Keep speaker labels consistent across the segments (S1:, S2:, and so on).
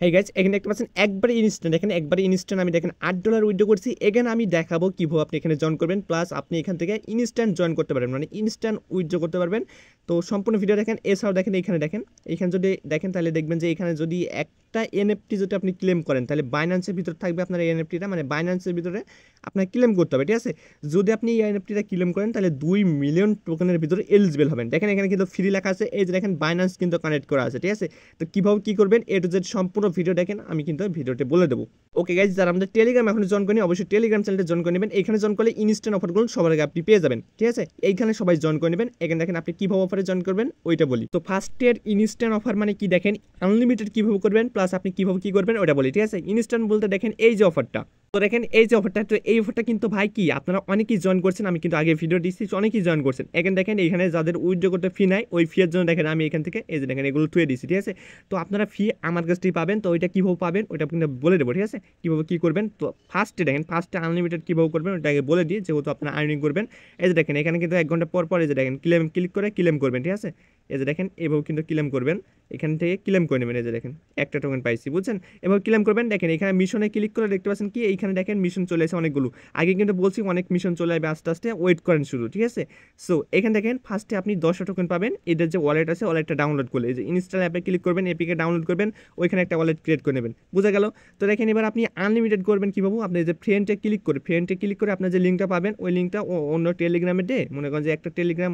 S1: হ্যাঁ গাইজ এখানে দেখতে পাচ্ছেন একবারে ইনস্ট্যান্ট এখানে একবারে ইনস্ট্যান্ট আমি দেখেন আট ডলার উইড্রো করছি এখানে আমি দেখাবো কীভাবে আপনি এখানে জয়েন করবেন প্লাস আপনি এখান থেকে ইনস্ট্যান্ট জয়েন করতে পারবেন মানে ইনস্ট্যান্ট উইড্রো করতে পারবেন তো সম্পূর্ণ ভিডিও দেখেন এছাড়াও দেখেন এইখানে দেখেন এইখানে যদি দেখেন তাহলে দেখবেন যে এখানে যদি একটা এনএফটি যদি আপনি ক্লেম করেন তাহলে বাইন্যান্সের ভিতরে থাকবে আপনার এই এনএফটিটা মানে বাইন্যান্সের ভিতরে আপনাকে ক্লেম করতে হবে ঠিক আছে যদি আপনি এই এনএফটিটা ক্লেম করেন তাহলে দুই মিলিয়ন টোকেনের ভিতরে এলিজিবল হবেন দেখেন এখানে কিন্তু ফ্রি লেখা আছে এই যে দেখেন বাইন্যান্স কিন্তু কানেক্ট করা আছে ঠিক আছে তো কীভাবে কী করবেন এ টু জেড সম্পূর্ণ ভিডিও দেখেন আমি কিন্তু ভিডিওটি বলে দেবো ওকে গাইজ যারা আমাদের টেলিগ্রাম এখন জয়েন করেনি অবশ্যই টেলিগ্রাম চ্যানেলটা জয়েন করে নেবেন এখানে জয়েন করলে ইনস্ট্যান্ট অফারগুলো সবার আগে আপনি পেয়ে যাবেন ঠিক আছে এইখানে সবাই জয়েন করে নেবেন এখানে দেখেন আপনি কীভাবে অফারে জয়েন করবেন ওইটা বলি তো ফার্স্ট ইয়ার ইনস্ট্যান্ট অফার মানে কি দেখেন আনলিমিটেড কীভাবে করবেন প্লাস আপনি কীভাবে কী করবেন ওইটা বলি ঠিক আছে ইনস্ট্যান্ট বলতে দেখেন এই যে অফারটা তো দেখেন এই যে অফারটা তো এই অফারটা কিন্তু ভাই কি আপনারা অনেকেই জয়েন করছেন আমি কিন্তু আগে ভিডিও দিচ্ছি অনেকেই জয়েন করছেন এখানে দেখেন এখানে যাদের উইথড্র করতে ফি নাই ওই ফিয়ের জন্য দেখেন আমি এখান থেকে এই যে দেখেন এগুলো থুয়ে দিচ্ছি ঠিক আছে তো আপনারা ফি আমার কাছ থেকে পাবেন তো ওইটা কীভাবে পাবেন ওইটা কিন্তু বলে দেবো ঠিক আছে কীভাবে কী করবেন তো ফার্স্টে দেখেন ফার্স্টে আনলিমিটেড কীভাবে করবেন ওটাকে বলে দিয়ে যেহেতু আপনারা আর্নিং করবেন এই যে দেখেন এখানে কিন্তু এক ঘন্টা পর পর এই যে দেখেন ক্লেম ক্লিক করে ক্লেম করবেন ঠিক আছে এই যে দেখেন এভাবে কিন্তু ক্লেম করবেন এখান থেকে ক্লেম করে নেবেন এই যে দেখেন একটা টোকেন পাইছি বুঝছেন এবার ক্লেম করবেন দেখেন এখানে মিশনে ক্লিক করে দেখতে পাচ্ছেন কি এইখানে দেখেন মিশন চলে আসে অনেকগুলো আগে কিন্তু বলছি অনেক মিশন চলে আসবে আস্তে আস্তে ওয়েট করেন শুরু ঠিক আছে সো এখানে দেখেন ফার্স্টে আপনি দশটা টোকেন পাবেন এদের যে ওয়ালেট আছে ওয়ালেটটা ডাউনলোড করলে এই যে ইনস্টল অ্যাপে ক্লিক করবেন এপিকে ডাউনলোড করবেন ওইখানে একটা ওয়ালেট ক্রিয়েট করে নেবেন বোঝা গেল তো দেখেন এবার আপনি আনলিমিটেড করবেন কীভাবে আপনি যে ফ্রেন্ডে ক্লিক করে ফ্রেন্ডে ক্লিক করে আপনার যে লিঙ্কটা পাবেন ওই লিঙ্কটা অন্য টেলিগ্রামে দে মনে করেন যে একটা টেলিগ্রাম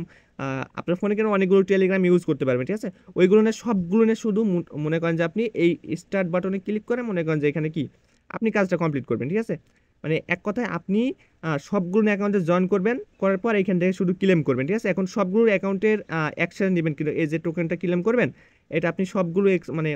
S1: আপনার ফোনে কিন্তু অনেকগুলো টেলিগ্রাম ইউজ করতে পারবেন ঠিক আছে ওইগুলো নিয়ে সবগুলো নিয়ে শুধু মনে করেন যে আপনি এই স্টার্ট বাটনে ক্লিক করে মনে করেন যে এখানে কি আপনি কাজটা কমপ্লিট করবেন ঠিক আছে মানে এক কথায় আপনি সবগুলো অ্যাকাউন্টে জয়েন করবেন করার পর এইখান থেকে শুধু ক্লেম করবেন ঠিক আছে এখন সবগুলোর অ্যাকাউন্টের অ্যাকশান নেবেন কিন্তু এই যে টোকেনটা ক্লেম করবেন এটা আপনি সবগুলো মানে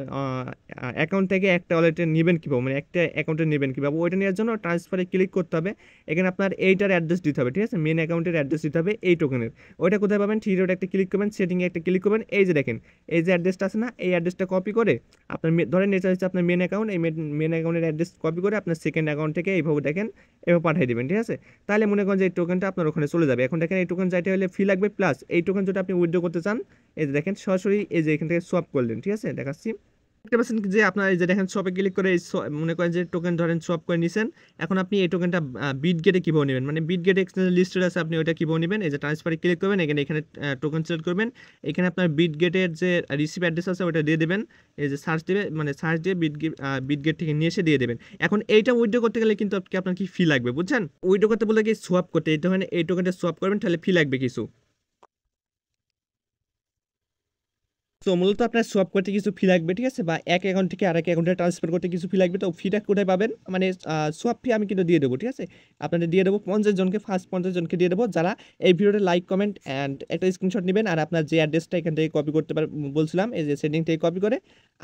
S1: অ্যাকাউন্ট থেকে একটা ওয়ালেটে নেবেন কীভাবে মানে একটা অ্যাকাউন্টে নেবেন কীভাবে ওইটা নেওয়ার জন্য ট্রান্সফারে ক্লিক করতে হবে এখানে আপনার এইটার অ্যাড্রেস দিতে হবে ঠিক আছে মেন অ্যাকাউন্টের অ্যাড্রেস দিতে হবে এই টোকেনের ওইটা কোথায় পাবেন থ্রি রোড একটা ক্লিক করবেন সেটিংয়ে একটা ক্লিক করবেন এই যে দেখেন এই যে অ্যাড্রেসটা আছে না এই অ্যাড্রেসটা কপি করে আপনার ধরেন নেচার হচ্ছে আপনার মেন অ্যাকাউন্ট এই মেন অ্যাকাউন্টের অ্যাড্রেস কপি করে আপনার সেকেন্ড অ্যাকাউন্ট থেকে এইভাবে দেখেন এভাবে পাঠিয়ে দেবেন ঠিক আছে তাহলে মনে করেন যে এই টোকেনটা আপনার ওখানে চলে যাবে এখন দেখেন এই টোকেন যাইতে হলে ফি লাগবে প্লাস এই টোকেন যদি আপনি উইথড্র করতে চান এই যে দেখেন সরাসরি এই যে এখান থেকে সব শপ করলেন ঠিক আছে দেখাচ্ছি দেখতে পাচ্ছেন যে আপনার এই যে দেখেন শপে ক্লিক করে মনে করেন যে টোকেন ধরেন শপ করে নিছেন এখন আপনি এই টোকেনটা বিট গেটে কীভাবে নেবেন মানে বিট গেট এক্সচেঞ্জ লিস্টেড আছে আপনি ওইটা কীভাবে নেবেন এই যে ট্রান্সফারে ক্লিক করবেন এখানে এখানে টোকেন সিলেক্ট করবেন এখানে আপনার বিট গেটের যে রিসিভ অ্যাড্রেস আছে ওটা দিয়ে দেবেন এই যে সার্চ দেবে মানে সার্চ দিয়ে বিট বিট গেট থেকে নিয়ে এসে দিয়ে দেবেন এখন এইটা উইড্রো করতে গেলে কিন্তু আপনার কি ফি লাগবে বুঝছেন উইড্রো করতে বলে কি সোয়াপ করতে এই ধরেন এই টোকেনটা সোয়াপ করবেন তাহলে ফি লাগবে কিছু তো মূলত আপনার সোয়াপ করতে কিছু ফি লাগবে ঠিক আছে বা এক অ্যাকাউন্ট থেকে আরেক অ্যাকাউন্টে ট্রান্সফার করতে কিছু ফি লাগবে তো ফিটা কোথায় পাবেন মানে সোয়াপ ফি আমি কিন্তু দিয়ে দেবো ঠিক আছে আপনাদের দিয়ে দেবো পঞ্চাশ জনকে ফার্স্ট পঞ্চাশ জনকে দিয়ে দেবো যারা এই ভিডিওটা লাইক কমেন্ট অ্যান্ড একটা স্ক্রিনশট নেবেন আর আপনার যে অ্যাড্রেসটা এখান থেকে কপি করতে পার বলছিলাম এই যে সেটিং থেকে কপি করে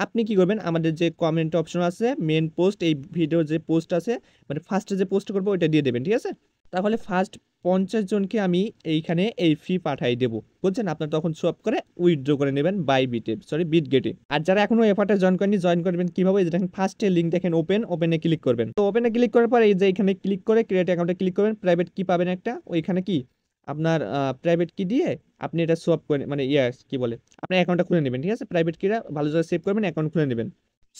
S1: আপনি কি করবেন আমাদের যে কমেন্ট অপশন আছে মেন পোস্ট এই ভিডিওর যে পোস্ট আছে মানে ফার্স্টে যে পোস্ট করবো ওইটা দিয়ে দেবেন ঠিক আছে তাহলে ফার্স্ট পঞ্চাশ জনকে আমি এইখানে এই ফি পাঠাই দেবো বুঝছেন আপনার তখন সোয়াপ করে উইথড্র করে নেবেন বাই বিটে সরি বিট গেটে আর যারা এখনো এফারটা জয়েন করেনি জয়েন করবেন কিভাবে দেখেন ফার্স্টে লিঙ্ক দেখেন ওপেন ওপেনে ক্লিক করবেন তো ওপেনে ক্লিক করার পরে এই যে এখানে ক্লিক করে ক্রিয়েট অ্যাকাউন্টে ক্লিক করবেন প্রাইভেট কি পাবেন একটা ওইখানে কি আপনার প্রাইভেট কি দিয়ে আপনি এটা সোয়াপ করে মানে ইয়ে কি বলে আপনার অ্যাকাউন্টটা খুলে নেবেন ঠিক আছে প্রাইভেট কিরা ভালো জায়গায় সেভ করবেন অ্যাকাউন্ট খুলে নেবেন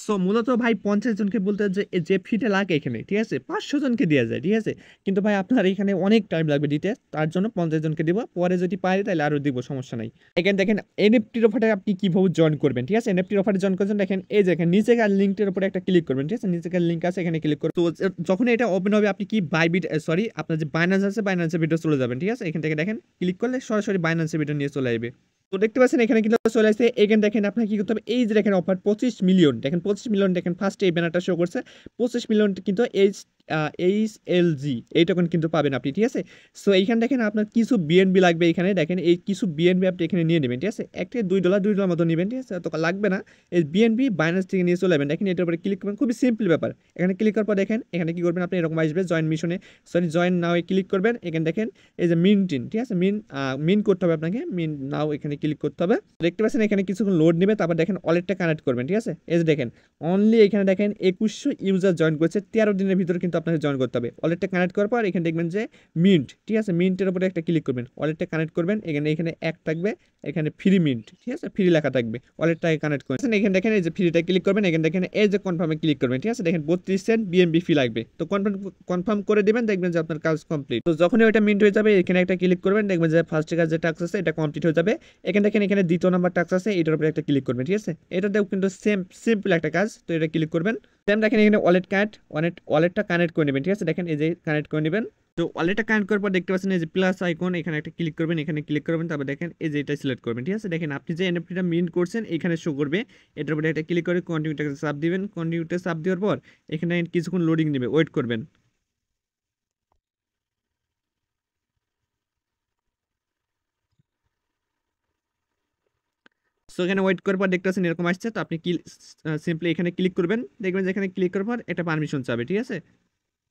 S1: সো মূলত ভাই পঞ্চাশ জনকে বলতে যে যে ফিটে লাগে এখানে ঠিক আছে পাঁচশো জনকে দেওয়া যায় ঠিক আছে কিন্তু ভাই আপনার এখানে অনেক টাইম লাগবে দিতে তার জন্য পঞ্চাশ জনকে দেবো পরে যদি পারে তাহলে আরও দিব সমস্যা নাই এখানে দেখেন এনএফটির অফারে আপনি কীভাবে জয়েন করবেন ঠিক আছে এনএফটির অফারে জয়েন করছেন দেখেন এই যে এখানে নিজেকার লিঙ্কটির উপরে একটা ক্লিক করবেন ঠিক আছে নিজেকার লিঙ্ক আছে এখানে ক্লিক করবেন তো যখন এটা ওপেন হবে আপনি কি বাইবিট সরি আপনার যে বাইনান্স আছে বাইনান্সের ভিডিও চলে যাবেন ঠিক আছে এখান থেকে দেখেন ক্লিক করলে সরাসরি বাইনান্সের ভিডিও নিয়ে চলে আসবে তো দেখতে পাচ্ছেন এখানে কিন্তু চলে আসছে এখানে দেখেন আপনাকে কি করতে হবে এই যে দেখেন অফার পঁচিশ মিলিয়ন দেখেন পঁচিশ মিলিয়ন দেখেন ফার্স্ট এই ব্যানারটা শো করছে পঁচিশ মিলিয়ন কিন্তু এই এইচ এল জি এই টোকেন কিন্তু পাবেন আপনি ঠিক আছে সো এইখানে দেখেন আপনার কিছু বিএনবি লাগবে এখানে দেখেন এই কিছু বিএনবি আপনি এখানে নিয়ে নেবেন ঠিক আছে এক থেকে দুই ডলার দুই ডলার মতো নেবেন ঠিক আছে তো লাগবে না এই বিএনবি বাইন্যান্স থেকে নিয়ে চলে যাবেন দেখেন এটার উপরে ক্লিক করবেন খুবই সিম্পল ব্যাপার এখানে ক্লিক করার পর দেখেন এখানে কি করবেন আপনি এরকম আসবে জয়েন মিশনে সরি জয়েন নাও ক্লিক করবেন এখানে দেখেন এই যে মিন টিন ঠিক আছে মিন মিন করতে হবে আপনাকে মিন নাও এখানে ক্লিক করতে হবে দেখতে পাচ্ছেন এখানে কিছুক্ষণ লোড নেবে তারপর দেখেন অলেটটা কানেক্ট করবেন ঠিক আছে এই যে দেখেন অনলি এখানে দেখেন একুশশো ইউজার জয়েন করেছে তেরো দিনের ভিতরে কিন্তু আপনাকে জয়েন করতে হবে ওয়ালেটটা কানেক্ট করার পর এখানে দেখবেন যে মিন্ট ঠিক আছে মিন্টের উপরে একটা ক্লিক করবেন ওয়ালেটটা কানেক্ট করবেন এখানে এখানে এক থাকবে এখানে ফ্রি মিন্ট ঠিক আছে ফ্রি লেখা থাকবে ওয়ালেটটাকে কানেক্ট করেছেন এখানে দেখেন এই যে ফ্রিটা ক্লিক করবেন এখানে দেখেন এই যে কনফার্মে ক্লিক করবেন ঠিক আছে দেখেন বত্রিশ সেন্ট বিএমবি ফি লাগবে তো কনফার্ম কনফার্ম করে দেবেন দেখবেন যে আপনার কাজ কমপ্লিট তো যখনই ওইটা মিন্ট হয়ে যাবে এখানে একটা ক্লিক করবেন দেখবেন যে ফার্স্ট কাজ যে টাস্ক আছে এটা কমপ্লিট হয়ে যাবে এখানে দেখেন এখানে দ্বিতীয় নাম্বার টাস্ক আছে এটার উপরে একটা ক্লিক করবেন ঠিক আছে এটাতেও কিন্তু সেম সিম্পল একটা কাজ তো এটা ক্লিক করবেন দেন দেখেন এখানে ওয়ালেট কানেক্ট ওয়ালেট ওয়ালেটটা কানেক্ট করে নেবেন ঠিক আছে দেখেন এই যে কানেক্ট করে নেবেন তো ওয়ালেটটা কানেক্ট করার পর দেখতে পাচ্ছেন এই যে প্লাস আইকন এখানে একটা ক্লিক করবেন এখানে ক্লিক করবেন তারপর দেখেন এই যে এটা সিলেক্ট করবেন ঠিক আছে দেখেন আপনি যে এনএফটিটা মিন্ট করছেন এখানে শো করবে এটার উপরে একটা ক্লিক করে কন্টিনিউটাকে চাপ দিবেন কন্টিনিউটা চাপ দেওয়ার পর এখানে কিছুক্ষণ লোডিং নেবে ওয়েট করবেন সো এখানে ওয়েট করার পর দেখতে পাচ্ছেন এরকম আসছে তো আপনি সিম্পলি এখানে ক্লিক করবেন দেখবেন যে এখানে ক্লিক করার পর একটা পারমিশন চাবে ঠিক আছে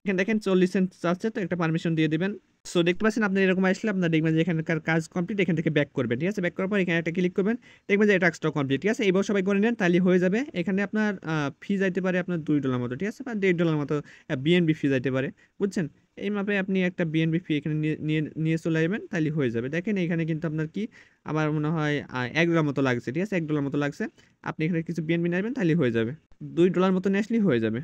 S1: এখানে দেখেন চল্লিশ সেন্ট চাচ্ছে তো একটা পারমিশন দিয়ে দেবেন সো দেখতে পাচ্ছেন আপনি এরকম আসলে আপনার দেখবেন যে এখানকার কাজ কমপ্লিট এখান থেকে ব্যাক করবেন ঠিক আছে ব্যাক করার পর এখানে একটা ক্লিক করবেন দেখবেন যে টাস্কটা কমপ্লিট ঠিক আছে এবার সবাই করে নেন তাহলে হয়ে যাবে এখানে আপনার ফি যাইতে পারে আপনার দুই ডলার মতো ঠিক আছে বা দেড় ডলার মতো বিএনবি ফি যাইতে পারে বুঝছেন এই মাপে আপনি একটা বিএনবি ফি এখানে নিয়ে নিয়ে চলে যাবেন তাহলে হয়ে যাবে দেখেন এখানে কিন্তু আপনার কি আমার মনে হয় এক ডলার মতো লাগছে ঠিক আছে এক ডলার মতো লাগছে আপনি এখানে কিছু বিএনবি নেবেন তাহলে হয়ে যাবে দুই ডলার মতো নিয়ে হয়ে যাবে